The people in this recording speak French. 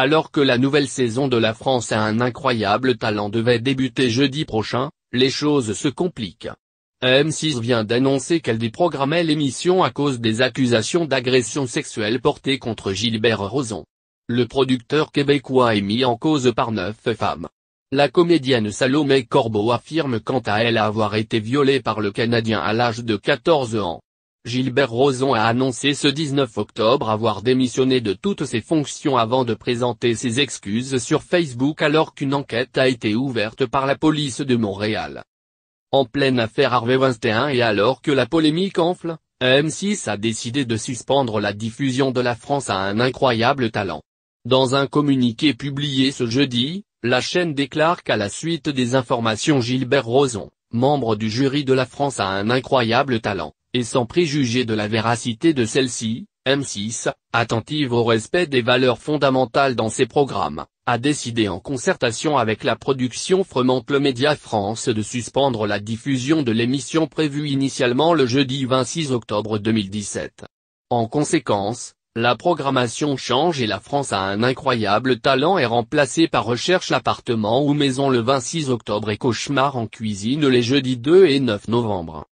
Alors que la nouvelle saison de la France a un incroyable talent devait débuter jeudi prochain, les choses se compliquent. M6 vient d'annoncer qu'elle déprogrammait l'émission à cause des accusations d'agression sexuelle portées contre Gilbert Rozon. Le producteur québécois est mis en cause par neuf femmes. La comédienne Salomé Corbeau affirme quant à elle avoir été violée par le Canadien à l'âge de 14 ans. Gilbert Rozon a annoncé ce 19 octobre avoir démissionné de toutes ses fonctions avant de présenter ses excuses sur Facebook alors qu'une enquête a été ouverte par la police de Montréal. En pleine affaire Harvey Weinstein et alors que la polémique enfle, M6 a décidé de suspendre la diffusion de La France a un incroyable talent. Dans un communiqué publié ce jeudi, la chaîne déclare qu'à la suite des informations Gilbert Rozon, membre du jury de La France a un incroyable talent et sans préjuger de la véracité de celle-ci, M6, attentive au respect des valeurs fondamentales dans ses programmes, a décidé en concertation avec la production Fremantle le Média France de suspendre la diffusion de l'émission prévue initialement le jeudi 26 octobre 2017. En conséquence, la programmation change et la France a un incroyable talent est remplacé par Recherche l'appartement ou Maison le 26 octobre et Cauchemar en cuisine les jeudis 2 et 9 novembre.